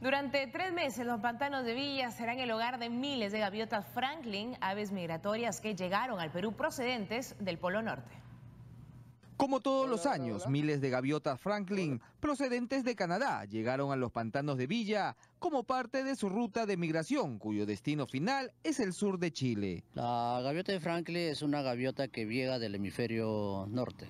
Durante tres meses, los pantanos de Villa serán el hogar de miles de gaviotas Franklin, aves migratorias que llegaron al Perú procedentes del Polo Norte. Como todos los años, miles de gaviotas Franklin procedentes de Canadá llegaron a los pantanos de Villa como parte de su ruta de migración, cuyo destino final es el sur de Chile. La gaviota de Franklin es una gaviota que llega del hemisferio norte,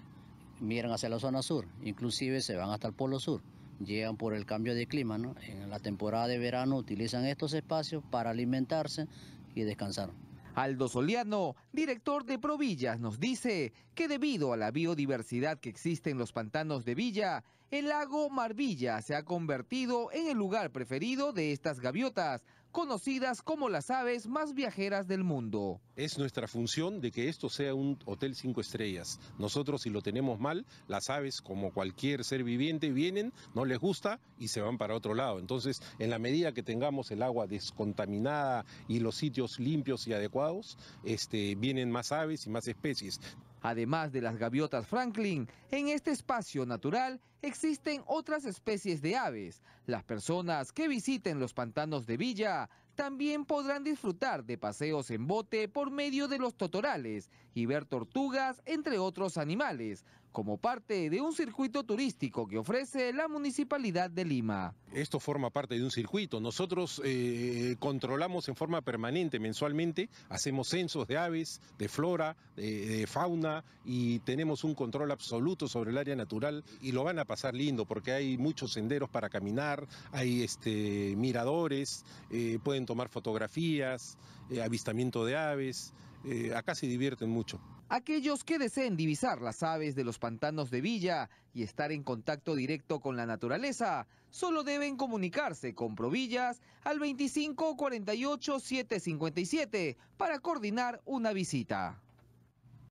Miran hacia la zona sur, inclusive se van hasta el polo sur llegan por el cambio de clima. ¿no? En la temporada de verano utilizan estos espacios para alimentarse y descansar. Aldo Soliano, director de Provillas, nos dice que debido a la biodiversidad que existe en los pantanos de Villa, el lago Marvilla se ha convertido en el lugar preferido de estas gaviotas conocidas como las aves más viajeras del mundo. Es nuestra función de que esto sea un hotel cinco estrellas. Nosotros si lo tenemos mal, las aves, como cualquier ser viviente, vienen, no les gusta y se van para otro lado. Entonces, en la medida que tengamos el agua descontaminada y los sitios limpios y adecuados, este, vienen más aves y más especies. Además de las gaviotas Franklin, en este espacio natural existen otras especies de aves. Las personas que visiten los pantanos de Villa también podrán disfrutar de paseos en bote por medio de los totorales y ver tortugas, entre otros animales, como parte de un circuito turístico que ofrece la Municipalidad de Lima. Esto forma parte de un circuito. Nosotros eh, controlamos en forma permanente, mensualmente, hacemos censos de aves, de flora, de, fauna y tenemos un control absoluto sobre el área natural y lo van a pasar lindo porque hay muchos senderos para caminar, hay este, miradores, eh, pueden tomar fotografías, eh, avistamiento de aves. Eh, acá se divierten mucho. Aquellos que deseen divisar las aves de los pantanos de Villa y estar en contacto directo con la naturaleza, solo deben comunicarse con Provillas al 2548 757 para coordinar una visita.